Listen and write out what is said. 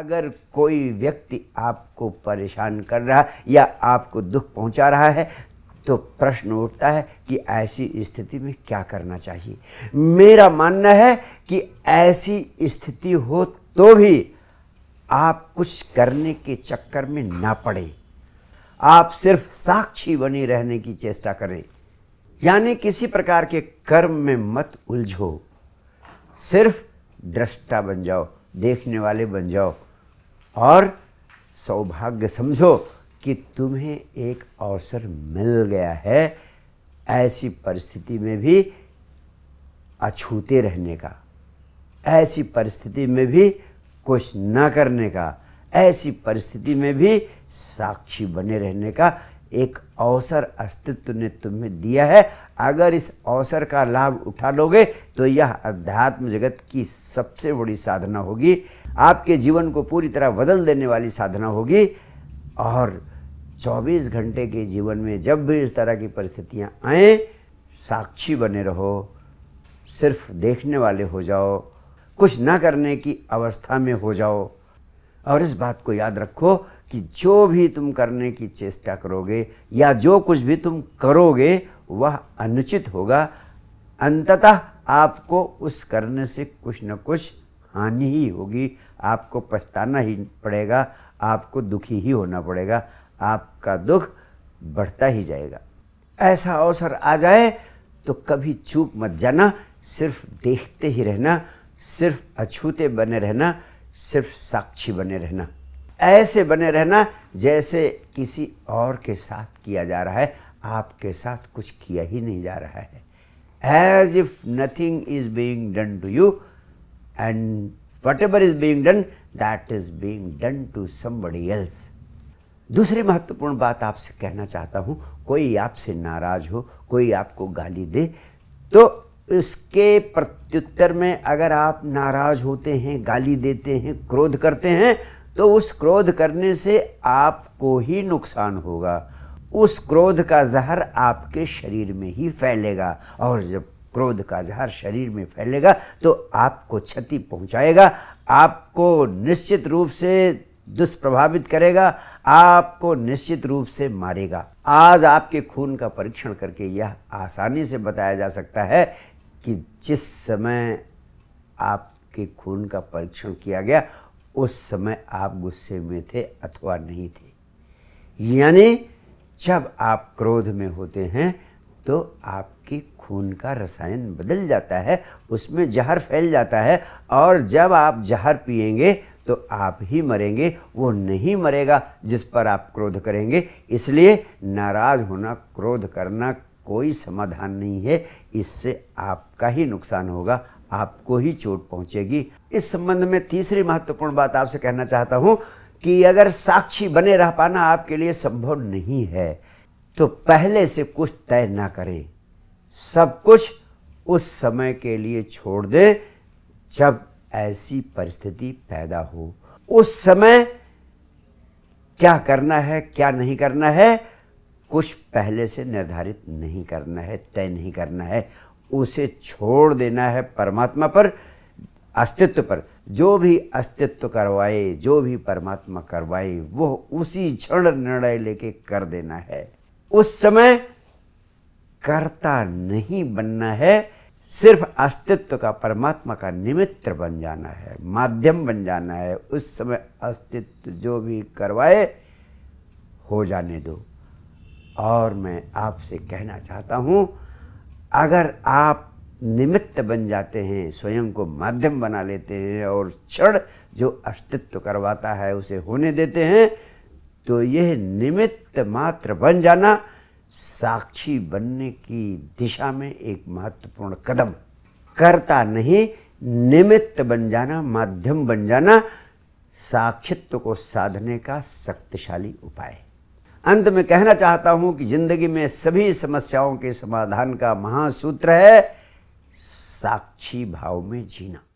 अगर कोई व्यक्ति आपको परेशान कर रहा या आपको दुख पहुंचा रहा है तो प्रश्न उठता है कि ऐसी स्थिति में क्या करना चाहिए मेरा मानना है कि ऐसी स्थिति हो तो भी आप कुछ करने के चक्कर में ना पड़े आप सिर्फ साक्षी बनी रहने की चेष्टा करें यानी किसी प्रकार के कर्म में मत उलझो सिर्फ दृष्टा बन जाओ देखने वाले बन जाओ और सौभाग्य समझो कि तुम्हें एक अवसर मिल गया है ऐसी परिस्थिति में भी अछूते रहने का ऐसी परिस्थिति में भी कुछ ना करने का ऐसी परिस्थिति में भी साक्षी बने रहने का एक अवसर अस्तित्व ने तुम्हें दिया है अगर इस अवसर का लाभ उठा लोगे तो यह अध्यात्म जगत की सबसे बड़ी साधना होगी आपके जीवन को पूरी तरह बदल देने वाली साधना होगी और 24 घंटे के जीवन में जब भी इस तरह की परिस्थितियां आएँ साक्षी बने रहो सिर्फ देखने वाले हो जाओ कुछ ना करने की अवस्था में हो जाओ और इस बात को याद रखो कि जो भी तुम करने की चेष्टा करोगे या जो कुछ भी तुम करोगे वह अनुचित होगा अंततः आपको उस करने से कुछ न कुछ हानि ही होगी आपको पछताना ही पड़ेगा आपको दुखी ही होना पड़ेगा आपका दुख बढ़ता ही जाएगा ऐसा अवसर आ जाए तो कभी चूक मत जाना सिर्फ देखते ही रहना सिर्फ अछूते बने रहना सिर्फ साक्षी बने रहना ऐसे बने रहना जैसे किसी और के साथ किया जा रहा है आपके साथ कुछ किया ही नहीं जा रहा है as if nothing is being done to you and whatever is being done that is being done to somebody else दूसरी महत्वपूर्ण बात आपसे कहना चाहता हूं कोई आपसे नाराज हो कोई आपको गाली दे तो उसके प्रत्युत्तर में अगर आप नाराज होते हैं गाली देते हैं क्रोध करते हैं तो उस क्रोध करने से आपको ही नुकसान होगा उस क्रोध का जहर आपके शरीर में ही फैलेगा और जब क्रोध का जहर शरीर में फैलेगा तो आपको क्षति पहुंचाएगा आपको निश्चित रूप से दुष्प्रभावित करेगा आपको निश्चित रूप से मारेगा आज आपके खून का परीक्षण करके यह आसानी से बताया जा सकता है कि जिस समय आपके खून का परीक्षण किया गया उस समय आप गुस्से में थे अथवा नहीं थे यानी जब आप क्रोध में होते हैं तो आपके खून का रसायन बदल जाता है उसमें जहर फैल जाता है और जब आप जहर पिएंगे तो आप ही मरेंगे वो नहीं मरेगा जिस पर आप क्रोध करेंगे इसलिए नाराज होना क्रोध करना कोई समाधान नहीं है इससे आपका ही नुकसान होगा आपको ही चोट पहुंचेगी इस संबंध में तीसरी महत्वपूर्ण बात आपसे कहना चाहता हूं कि अगर साक्षी बने रह पाना आपके लिए संभव नहीं है तो पहले से कुछ तय ना करें सब कुछ उस समय के लिए छोड़ दें जब ऐसी परिस्थिति पैदा हो उस समय क्या करना है क्या नहीं करना है कुछ पहले से निर्धारित नहीं करना है तय नहीं करना है उसे छोड़ देना है परमात्मा पर अस्तित्व पर जो भी अस्तित्व करवाए जो भी परमात्मा करवाए वो उसी क्षण निर्णय लेके कर देना है उस समय कर्ता नहीं बनना है सिर्फ अस्तित्व का परमात्मा का निमित्त बन जाना है माध्यम बन जाना है उस समय अस्तित्व जो भी करवाए हो जाने दो और मैं आपसे कहना चाहता हूँ अगर आप निमित्त बन जाते हैं स्वयं को माध्यम बना लेते हैं और क्षण जो अस्तित्व करवाता है उसे होने देते हैं तो यह निमित्त मात्र बन जाना साक्षी बनने की दिशा में एक महत्वपूर्ण कदम करता नहीं निमित्त बन जाना माध्यम बन जाना साक्षित्व को साधने का शक्तिशाली उपाय है अंत में कहना चाहता हूं कि जिंदगी में सभी समस्याओं के समाधान का महासूत्र है साक्षी भाव में जीना